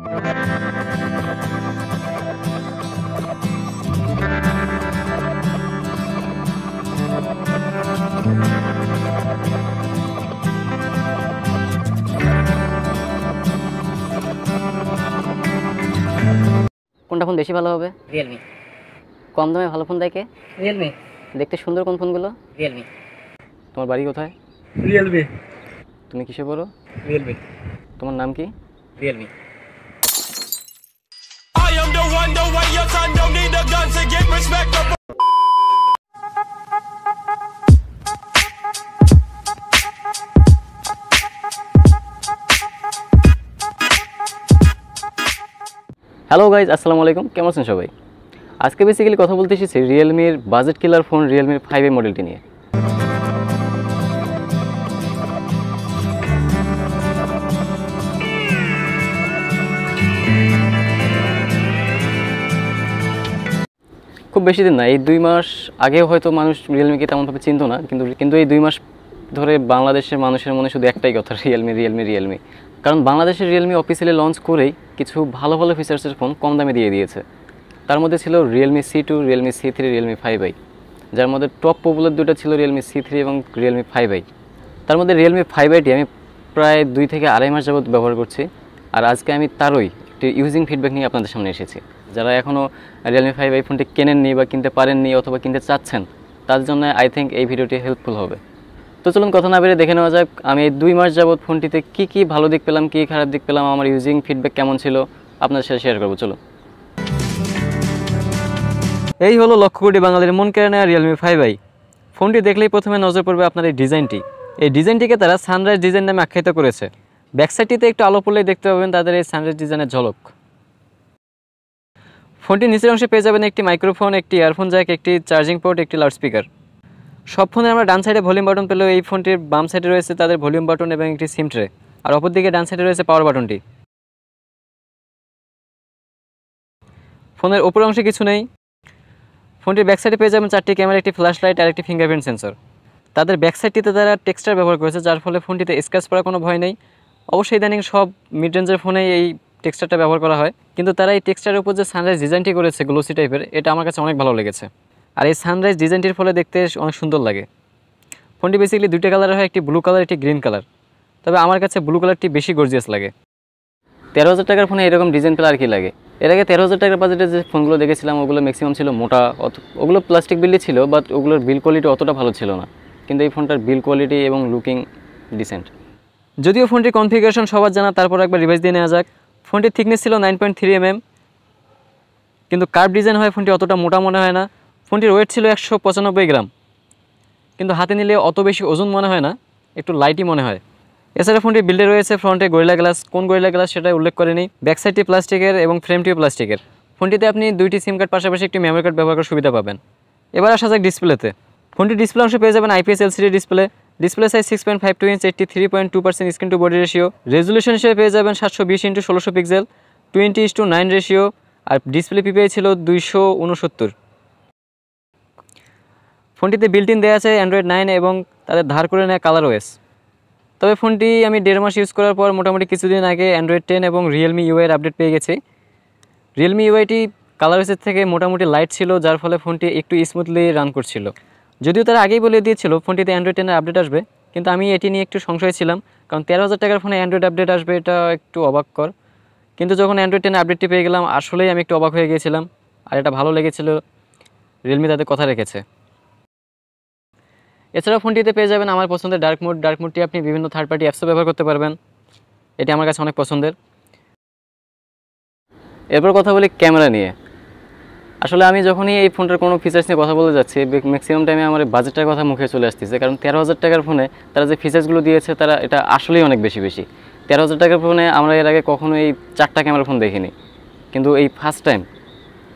কোনটা ফোন বেশি ভালো হবে রিয়েলমি কম দামে ভালো ফোন দেখে রিয়েলমি দেখতে সুন্দর কোন ফোনগুলো রিয়েলমি তোমার বাড়ি কোথায় রিয়েলমি তুমি কিসে বলো রিয়েলমি তোমার নাম কি Realme your son don't need a gun to get respect up. Hello guys আসসালামু আলাইকুম কেমন আছেন সবাই আজকে বেসিক্যালি কথা বলতে এসেছি রিয়েলমির বাজেট কিলার ফোন রিয়েলমির ফাইভ এ মডেলটি নিয়ে খুব বেশি দিন না এই দুই মাস আগেও হয়তো মানুষ রিয়েলমিকে তেমনভাবে চিনত না কিন্তু কিন্তু এই দুই মাস ধরে বাংলাদেশের মানুষের মনে শুধু একটাই কথা রিয়েলমি রিয়েলমি রিয়েলমি কারণ বাংলাদেশের রিয়েলমি অফিসিয়ালি লঞ্চ করেই কিছু ভালো ভালো ফিচার্সের ফোন কম দামে দিয়ে দিয়েছে তার মধ্যে ছিল Realme C two Realme C three Realme five I যার মধ্যে টপ পপুলার দুটো ছিল রিয়েলমি সি থ্রি এবং রিয়েলমি ফাইভ আই তার মধ্যে রিয়েলমি ফাইভ আইটি আমি প্রায় দুই থেকে আড়াই মাস যাবত ব্যবহার করছি আর আজকে আমি তারই একটি ইউজিং ফিডব্যাক নিয়ে আপনাদের সামনে এসেছি যারা এখনও রিয়েলমি ফাইভ এই ফোনটি কেনেননি বা কিনতে পারেননি অথবা কিনতে চাচ্ছেন তার জন্য আই থিঙ্ক এই ভিডিওটি হেল্পফুল হবে তো চলুন কথা না বেরিয়ে দেখে নেওয়া যাক আমি এই দুই মাস যাবত ফোনটিতে কি কি ভালো দিক পেলাম কী খারাপ দিক পেলাম আমার ইউজিং ফিডব্যাক কেমন ছিল আপনার সাথে শেয়ার করবো চলুন এই হলো লক্ষ কোটি বাঙালির মন কেড়ে নেওয়া রিয়েলমি ফাইভ আই ফোনটি দেখলেই প্রথমে নজর পড়বে আপনার এই ডিজাইনটি এই ডিজাইনটিকে তারা সানরাইজ ডিজাইন নামে আখ্যায়িত করেছে ব্যাকসাইডটিতে একটু আলো পড়লেই দেখতে পাবেন তাদের এই সানরাইজ ডিজাইনের ঝলক ফোনটির নিচের অংশে পেয়ে যাবেন একটি মাইক্রোফোন একটি ইয়ারফোন জ্যাক একটি চার্জিং পোর্ট একটি লাউডস্পিকার সব ফোনে আমরা ডান সাইডে ভলিউম বাটন পেলেও এই ফোনটির বাম সাইডে রয়েছে তাদের ভলিউম বাটন এবং একটি সিম ট্রে আর অপর দিকে ডান সাইডে রয়েছে পাওয়ার বাটনটি ফোনের ওপর অংশে কিছু নেই ফোনটির ব্যাক সাইডে পেয়ে যাবেন চারটি ক্যামেরা একটি ফ্ল্যাশ লাইট আর একটি ফিঙ্গারপ্রিন্ট সেন্সর তাদের ব্যাক সাইডটিতে তারা টেক্সচার ব্যবহার করেছে যার ফলে ফোনটিতে স্ক্র্যাচ পড়ার কোনো ভয় নেই অবশ্যই ইদানিং সব মিড রেঞ্জের ফোনে এই টেক্সচারটা ব্যবহার করা হয় কিন্তু তারা এই টেক্সচারের উপর যে সানরাইজ ডিজাইনটি করেছে গ্লোসি টাইপের এটা আমার কাছে অনেক ভালো লেগেছে আর এই সানরাইজ ডিজাইনটির ফলে দেখতে অনেক সুন্দর লাগে ফোনটি বেসিক্যালি দুইটা কালার হয় একটি ব্লু কালার একটি গ্রিন কালার তবে আমার কাছে ব্লু কালারটি বেশি গর্জিয়াস লাগে তেরো হাজার টাকার ফোনে এরকম ডিজাইন পেলে আর কি লাগে এর আগে তেরো হাজার টাকার বাজেটে যে ফোনগুলো দেখেছিলাম ওগুলো ম্যাক্সিমাম ছিল মোটা ওগুলো প্লাস্টিক বিলই ছিল বাট ওগুলোর বিল কোয়ালিটি অতটা ভালো ছিল না কিন্তু এই ফোনটার বিল কোয়ালিটি এবং লুকিং ডিসেন্ট যদিও ফোনটির কনফিগারেশন সবার জানা তারপর একবার রিভাইস দিয়ে নেওয়া যাক ফোনটির থিকনেস ছিল নাইন পয়েন্ট থ্রি এমএম কিন্তু কার্ভ ডিজাইন হয় ফোনটি অতটা মোটা মনে হয় না ফোনটির ওয়েট ছিল একশো পঁচানব্বই গ্রাম কিন্তু হাতে নিলে অত বেশি ওজন মনে হয় না একটু লাইটই মনে হয় এছাড়া ফোনটি বিল্ডে রয়েছে ফ্রন্টে গরিলা গ্লাস কোন গরিলা গ্লাস সেটা উল্লেখ করেনি ব্যাকসাইডটি প্লাস্টিকের এবং ফ্রেমটিও প্লাস্টিকের ফোনটিতে আপনি দুইটি সিম কার্ড পাশাপাশি একটি মেমোরি কার্ড ব্যবহার করার সুবিধা পাবেন এবার আসা যাক ডিসপ্লেতে ফোনটি ডিসপ্লে অংশ পেয়ে যাবেন IPS LCD display display size six point five two inch eighty three point two percent screen to body ratio resolution হিসেবে পেয়ে যাবেন সাতশো বিশ ইন্টু ষোলোশো pixel twenty is to nine ratio আর ডিসপ্লে পিপিআই ছিল দুইশো উনসত্তর ফোনটিতে বিল্ট ইন দেওয়া আছে অ্যান্ড্রয়েড নাইন এবং তাদের ধার করে নেয় কালার ওয়েস তবে ফোনটি আমি দেড় মাস ইউজ করার পর মোটামুটি কিছুদিন আগে অ্যান্ড্রয়েড টেন এবং রিয়েলমি ইউআইয়ের আপডেট পেয়ে গেছি রিয়েলমি ইউআইটি কালার ওয়েসের থেকে মোটামুটি লাইট ছিল যার ফলে ফোনটি একটু স্মুথলি রান করছিল যদিও তারা আগেই বলে দিয়েছিল ফোনটিতে অ্যান্ড্রয়েড টেনের আপডেট আসবে কিন্তু আমি এটি নিয়ে একটু সংশয় ছিলাম কারণ তেরো হাজার টাকার ফোনে অ্যান্ড্রয়েড আপডেট আসবে এটা একটু অবাককর কিন্তু যখন অ্যান্ড্রয়েড টেনের আপডেটটি পেয়ে গেলাম আসলেই আমি একটু অবাক হয়ে গিয়েছিলাম আর এটা ভালো লেগেছিল রিয়েলমি তাদের কথা রেখেছে এছাড়াও ফোনটিতে পেয়ে যাবেন আমার পছন্দের ডার্ক মোড ডার্ক মোডটি আপনি বিভিন্ন থার্ড পার্টি অ্যাপসও ব্যবহার করতে পারবেন এটি আমার কাছে অনেক পছন্দের এরপর কথা বলি ক্যামেরা নিয়ে আসলে আমি যখনই এই ফোনটার কোনো ফিচার্স নিয়ে কথা বলে যাচ্ছি ম্যাক্সিমাম টাইমে আমার বাজেটের কথা মুখে চলে আসতেছে কারণ তেরো হাজার টাকার ফোনে তারা যে ফিচার্সগুলো দিয়েছে তারা এটা আসলেই অনেক বেশি বেশি তেরো হাজার টাকার ফোনে আমরা এর আগে কখনো এই চারটা ক্যামেরা ফোন দেখিনি কিন্তু এই ফার্স্ট টাইম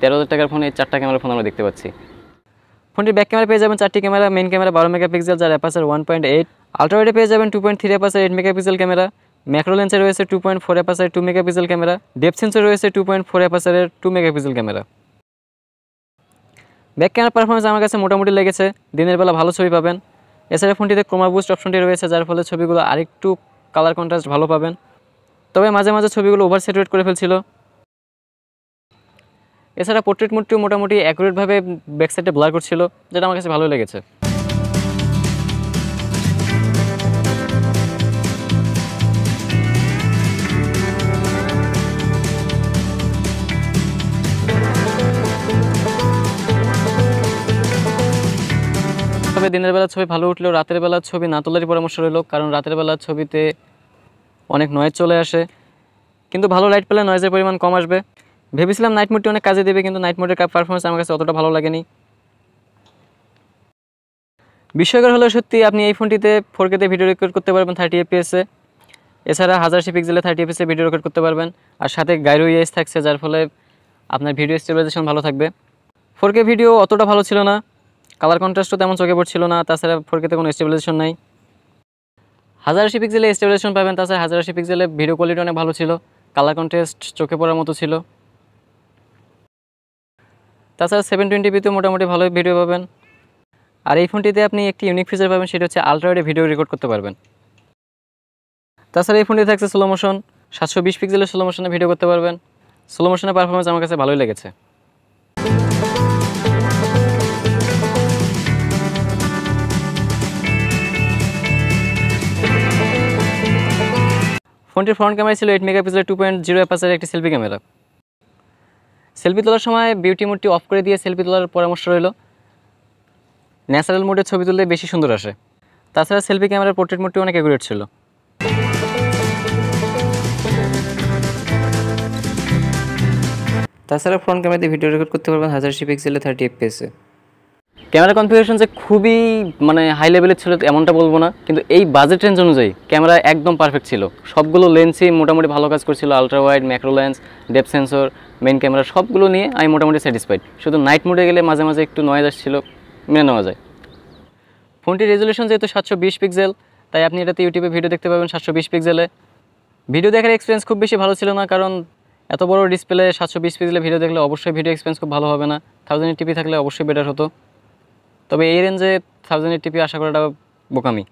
তেরো হাজার টাকার ফোনে এই চারটা ক্যামেরা ফোন আমরা দেখতে পাচ্ছি ফোনটির ব্যাক ক্যামেরা পেয়ে যাবেন চারটি ক্যামেরা মেন ক্যামেরা বারো মেগাপিক্সেল যার অ্যাপাসার ওয়ান পয়েন্ট এইট আলট্রাওয়েডে পেয়ে যাবেন two point three aperture eight megapixel camera macro লেন্সে রয়েছে two point four aperture two megapixel camera depth সেন্সে রয়েছে টু পয়েন্ট ফোর অ্যাপাসারের two megapixel camera back camera performance আমার কাছে মোটামুটি লেগেছে দিনের বেলা ভালো ছবি পাবেন এছাড়া ফোনটিতে ক্রোমা বুস্ট অপশনটি রয়েছে যার ফলে ছবিগুলো আরেকটু কালার কন্ট্রাস্ট ভালো পাবেন তবে মাঝে মাঝে ছবিগুলো ওভার স্যাটুরেট করে ফেলছিল এছাড়া পোর্ট্রেট মোডটিও মোটামুটি অ্যাকুরেটভাবে ব্যাকসাইডে ব্লার করছিল যেটা আমার কাছে ভালো লেগেছে দিনের বেলা ছবি ভালো উঠলেও রাতের বেলা ছবি না তোলারই পরামর্শ রইল কারণ রাতের বেলা ছবিতে অনেক নয়েজ চলে আসে কিন্তু ভালো লাইট পেলে নয়েজের পরিমাণ কম আসবে ভেবেছিলাম নাইট মোডটি অনেক কাজে দেবে কিন্তু নাইট মোডের কাপ পারফরমেন্স আমার কাছে অতটা ভালো লাগেনি বিস্ময়কর হলেও সত্যি আপনি এই ফোনটিতে ফোর কেতে ভিডিও রেকর্ড করতে পারবেন থার্টি এফপিএসে এছাড়া হাজার সি পিক্সেলে থার্টি এফপিএসে ভিডিও রেকর্ড করতে পারবেন আর সাথে গাইরো ইএস থাকছে যার ফলে আপনার ভিডিও স্টেবিলাইজেশন ভালো থাকবে ফোর কে ভিডিও অতটা ভালো ছিল না কালার কন্ট্রাস্টও তেমন চোখে পড়ছিল না তাছাড়া ফোরকেতে কোনো স্টেবিলাইজেশন নাই হাজার আশি পিক্সেলে স্টেবিলাইজেশন পাবেন তাছাড়া হাজার আশি পিক্সেলে ভিডিও কোয়ালিটি অনেক ভালো ছিল কালার কন্ট্রাস্ট চোখে পড়ার মতো ছিল তাছাড়া সেভেন টোয়েন্টি পিতেও মোটামুটি ভালোই ভিডিও পাবেন আর এই ফোনটিতে আপনি একটি ইউনিক ফিচার পাবেন সেটা হচ্ছে আলট্রাওয়েডে ভিডিও রেকর্ড করতে পারবেন তাছাড়া এই ফোনটি থাকছে স্লো মোশন সাতশো বিশ পিক্সেলের স্লো মোশনে ভিডিও করতে পারবেন স্লো মোশনের পারফরমেন্স আমার কাছে ভালোই লেগেছে ফোনটির ফ্রন্ট ক্যামেরা ছিল এইট মেগাপিক্সেলের টু পয়েন্ট জিরো অ্যাপাসের একটি সেলফি ক্যামেরা সেলফি তোলার সময় বিউটি মোডটি অফ করে দিয়ে সেলফি তোলার পরামর্শ রইল ন্যাচারাল মোডে ছবি তুললে বেশি সুন্দর আসে তাছাড়া সেলফি ক্যামেরার পোর্ট্রেট মোডটি অনেক অ্যাকুরেট ছিল তাছাড়া ফ্রন্ট ক্যামেরাতে ভিডিও রেকর্ড করতে পারবেন হাজার সি পিক্সেলে থার্টি এফপিএসে ক্যামেরা কনফিগারেশন যে খুবই মানে হাই লেভেলের ছিল এমনটা বলবো না কিন্তু এই বাজেট রেঞ্জ অনুযায়ী ক্যামেরা একদম পারফেক্ট ছিল সবগুলো লেন্সই মোটামুটি ভালো কাজ করছিল ultra wide macro lens depth sensor main camera সবগুলো নিয়ে আমি মোটামুটি স্যাটিসফাইড শুধু নাইট মোডে গেলে মাঝে মাঝে একটু নয়েজ আসছিল মেনে নেওয়া যায় ফোনটির রেজলিউশন যেহেতু সাতশো বিশ পিক্সেল তাই আপনি এটাতে ইউটিউবে ভিডিও দেখতে পাবেন সাতশো বিশ পিক্সেলে ভিডিও দেখার এক্সপিরিয়েন্স খুব বেশি ভালো ছিল না কারণ এত বড় ডিসপ্লে সাতশো বিশ পিক্সেলে ভিডিও দেখলে অবশ্যই ভিডিও এক্সপিরিয়েন্স খুব ভালো হবে না থাউজেন্ড টিপি থাকলে অবশ্যই বেটার হতো তবে এই রেঞ্জে থাউজেন্ড এইট টিপি আশা করাটা বোকামি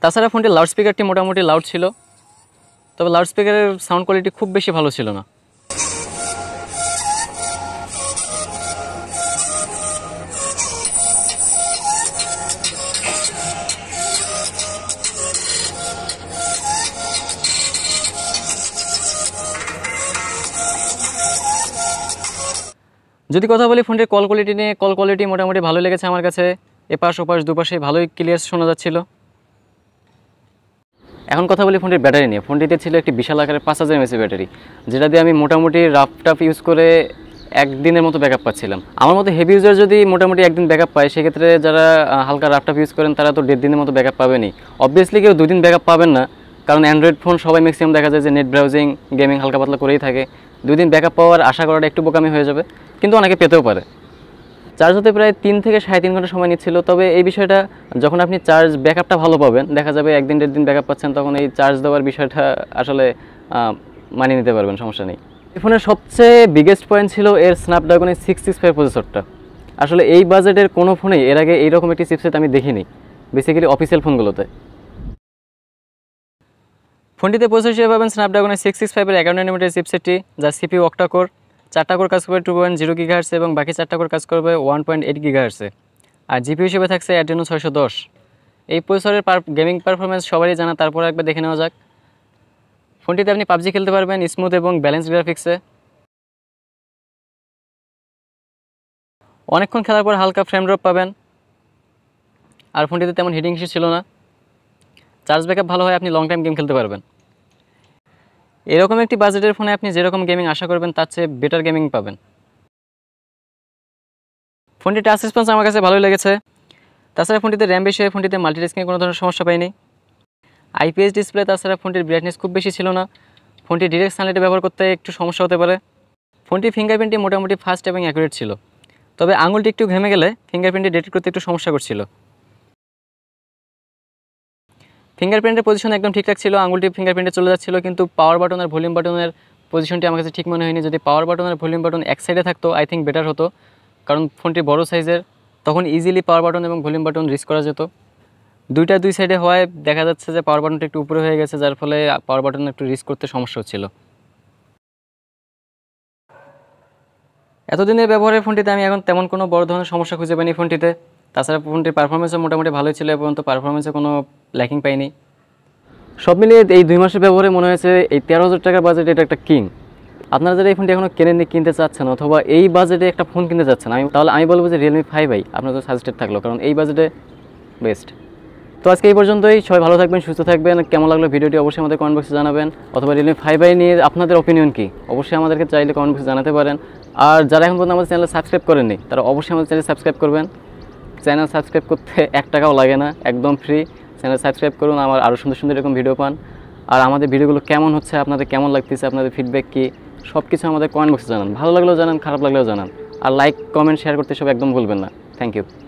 তাছাড়া লাউড লাউডস্পিকারটি মোটামুটি লাউড ছিল তবে লাউডস্পিকারের সাউন্ড কোয়ালিটি খুব বেশি ভালো ছিল না যদি কথা বলি ফোনটির কল কোয়ালিটি নিয়ে কল কোয়ালিটি মোটামুটি ভালো লেগেছে আমার কাছে এপাশ ওপাশ দুপাশে ভালোই ক্লিয়ার শোনা যাচ্ছিল এখন কথা বলি ফোনটির ব্যাটারি নিয়ে ফোনটিতে ছিল একটি বিশাল আকারের পাঁচ হাজার এমএসি ব্যাটারি যেটা দিয়ে আমি মোটামুটি রাফ টাফ ইউজ করে একদিনের মতো ব্যাকআপ পাচ্ছিলাম আমার মতো হেভি ইউজার যদি মোটামুটি একদিন ব্যাকআপ পায় সেক্ষেত্রে যারা হালকা রাফটাপ ইউজ করেন তারা তো দেড় দিনের মতো ব্যাকআপ পাবেনি অবভিয়াসলি কেউ দুদিন ব্যাকআপ পাবেন না কারণ অ্যান্ড্রয়েড ফোন সবাই ম্যাক্সিমাম দেখা যায় যে নেট ব্রাউজিং গেমিং হালকা পাতলা করেই থাকে দুই দিন ব্যাকআপ পাওয়ার আশা করাটা একটু বোকামি হয়ে যাবে কিন্তু অনেকে পেতেও পারে চার্জ হতে প্রায় তিন থেকে সাড়ে তিন ঘন্টা সময় নিচ্ছিল তবে এই বিষয়টা যখন আপনি চার্জ ব্যাকআপটা ভালো পাবেন দেখা যাবে একদিন দেড় দিন ব্যাকআপ পাচ্ছেন তখন এই চার্জ দেওয়ার বিষয়টা আসলে মানিয়ে নিতে পারবেন সমস্যা নেই এই ফোনের সবচেয়ে বিগেস্ট পয়েন্ট ছিল এর স্ন্যাপড্রাগনের সিক্স সিক্স ফাইভ প্রসেসরটা আসলে এই বাজেটের কোনো ফোনেই এর আগে এইরকম একটি চিপসেট আমি দেখিনি বেসিক্যালি অফিসিয়াল ফোনগুলোতে ফোনটিতে প্রসেস হিসেবে পাবেন স্ন্যাপড্রাগনের সিক্স সিক্স ফাইভের এগারো নাইনোমিটার চিপসেটটি যা সিপি ওক্টাকোর চারটা কাজ করবে টু পয়েন্ট জিরো গিগাহার্সে এবং বাকি চারটা কাজ করবে ওয়ান পয়েন্ট এইট গিগাহার্সে আর জিপি হিসেবে থাকছে অ্যাডিনো ছয়শো দশ এই প্রসেসরের গেমিং পারফরমেন্স সবারই জানা তারপর একবার দেখে নেওয়া যাক ফোনটিতে আপনি পাবজি খেলতে পারবেন স্মুথ এবং ব্যালেন্স গ্রাফিক্সে অনেকক্ষণ খেলার পর হালকা ফ্রেম ড্রপ পাবেন আর ফোনটিতে তেমন হিটিং ইস্যু ছিল না চার্জ ব্যাকআপ ভালো হয় আপনি লং টাইম গেম খেলতে পারবেন এরকম একটি বাজেটের ফোনে আপনি যেরকম গেমিং আশা করবেন তার চেয়ে বেটার গেমিং পাবেন ফোনটি টাচ রেসপন্স আমার কাছে ভালোই লেগেছে তাছাড়া ফোনটিতে র্যাম বেশি হয় ফোনটিতে মাল্টিটাস্কিংয়ে কোনো ধরনের সমস্যা পাইনি আইপিএস ডিসপ্লে তাছাড়া ফোনটির ব্রাইটনেস খুব বেশি ছিল না ফোনটি ডিরেক্ট সানলাইটে ব্যবহার করতে একটু সমস্যা হতে পারে ফোনটি ফিঙ্গারপ্রিন্টটি মোটামুটি ফাস্ট এবং অ্যাকুরেট ছিল তবে আঙুলটি একটু ঘেমে গেলে ফিঙ্গারপ্রিন্টটি ডেটেক্ট করতে একটু সমস্যা করছিল ফিঙ্গারপ্রিন্টের পজিশন একদম ঠিকঠাক ছিল আঙুলটি ফিঙ্গারপ্রিন্টে চলে যাচ্ছিল কিন্তু পাওয়ার বাটন আর ভলিউম বাটনের পজিশনটি আমার কাছে ঠিক মনে হয়নি যদি পাওয়ার বাটন আর ভলিউম বাটন এক সাইডে থাকতো আই থিঙ্ক বেটার হতো কারণ ফোনটি বড় সাইজের তখন ইজিলি পাওয়ার বাটন এবং ভলিউম বাটন রিস করা যেত দুইটা দুই সাইডে হওয়ায় দেখা যাচ্ছে যে পাওয়ার বাটনটি একটু উপরে হয়ে গেছে যার ফলে পাওয়ার বাটন একটু রিস করতে সমস্যা হচ্ছিল এতদিনের ব্যবহারের ফোনটিতে আমি এখন তেমন কোনো বড় ধরনের সমস্যা খুঁজে পাইনি ফোনটিতে তাছাড়া ফোনটির পারফরমেন্সও মোটামুটি ভালোই ছিল এবং তো পারফরমেন্সে কোনো ল্যাকিং পাইনি সব মিলিয়ে এই দুই মাসের ব্যবহারে মনে হয়েছে এই তেরো হাজার টাকার বাজেট এটা একটা কিং আপনারা যারা এই ফোনটি এখনও কেনেননি কিনতে চাচ্ছেন অথবা এই বাজেটে একটা ফোন কিনতে চাচ্ছেন আমি তাহলে আমি বলবো যে রিয়েলমি ফাইভ আই আপনাদের সাজেস্টেড থাকলো কারণ এই বাজেটে বেস্ট তো আজকে এই পর্যন্তই সবাই ভালো থাকবেন সুস্থ থাকবেন কেমন লাগলো ভিডিওটি অবশ্যই আমাদের কমেন্ট বক্সে জানাবেন অথবা রিয়েলমি ফাইভ আই নিয়ে আপনাদের অপিনিয়ন কী অবশ্যই আমাদেরকে চাইলে কমেন্ট বক্সে জানাতে পারেন আর যারা এখন পর্যন্ত আমাদের চ্যানেল সাবস্ক্রাইব করেননি তারা অবশ্যই আমাদের চ্যানেল সাবস্ক্রাইব করবেন চ্যানেল সাবস্ক্রাইব করতে এক টাকাও লাগে না একদম ফ্রি চ্যানেল সাবস্ক্রাইব করুন আমার আরও সুন্দর সুন্দর এরকম ভিডিও পান আর আমাদের ভিডিওগুলো কেমন হচ্ছে আপনাদের কেমন লাগতেছে আপনাদের ফিডব্যাক কী সব কিছু আমাদের কমেন্ট বক্সে জানান ভালো লাগলেও জানান খারাপ লাগলেও জানান আর লাইক কমেন্ট শেয়ার করতে সব একদম ভুলবেন না থ্যাংক ইউ